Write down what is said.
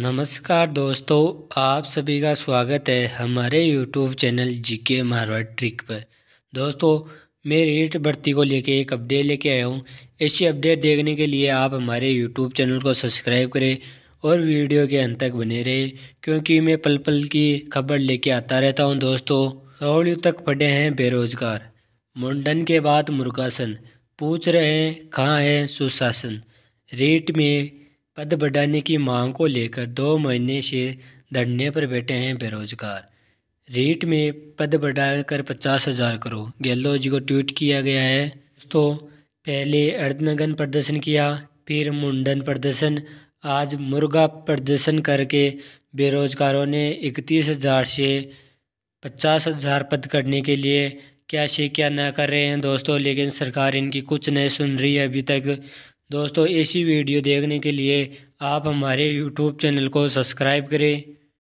नमस्कार दोस्तों आप सभी का स्वागत है हमारे यूट्यूब चैनल जी के मारवाड़ ट्रिक पर दोस्तों मैं रेट भर्ती को लेके एक अपडेट लेके आया हूँ ऐसी अपडेट देखने के लिए आप हमारे यूट्यूब चैनल को सब्सक्राइब करें और वीडियो के अंत तक बने रहे क्योंकि मैं पल पल की खबर लेके आता रहता हूँ दोस्तों सहूलियत तक पड़े हैं बेरोजगार मुंडन के बाद मुर्गासन पूछ रहे हैं कहाँ है सुशासन रेट में कद बढ़ाने की मांग को लेकर दो महीने से धरने पर बैठे हैं बेरोजगार रेट में पद बढ़ाकर पचास हज़ार करो गहलोत जी को ट्वीट किया गया है तो पहले अर्धनगन प्रदर्शन किया फिर मुंडन प्रदर्शन आज मुर्गा प्रदर्शन करके बेरोजगारों ने इकतीस हज़ार से पचास हज़ार पद करने के लिए क्या से क्या ना कर रहे हैं दोस्तों लेकिन सरकार इनकी कुछ नहीं सुन रही है अभी तक दोस्तों ऐसी वीडियो देखने के लिए आप हमारे यूट्यूब चैनल को सब्सक्राइब करें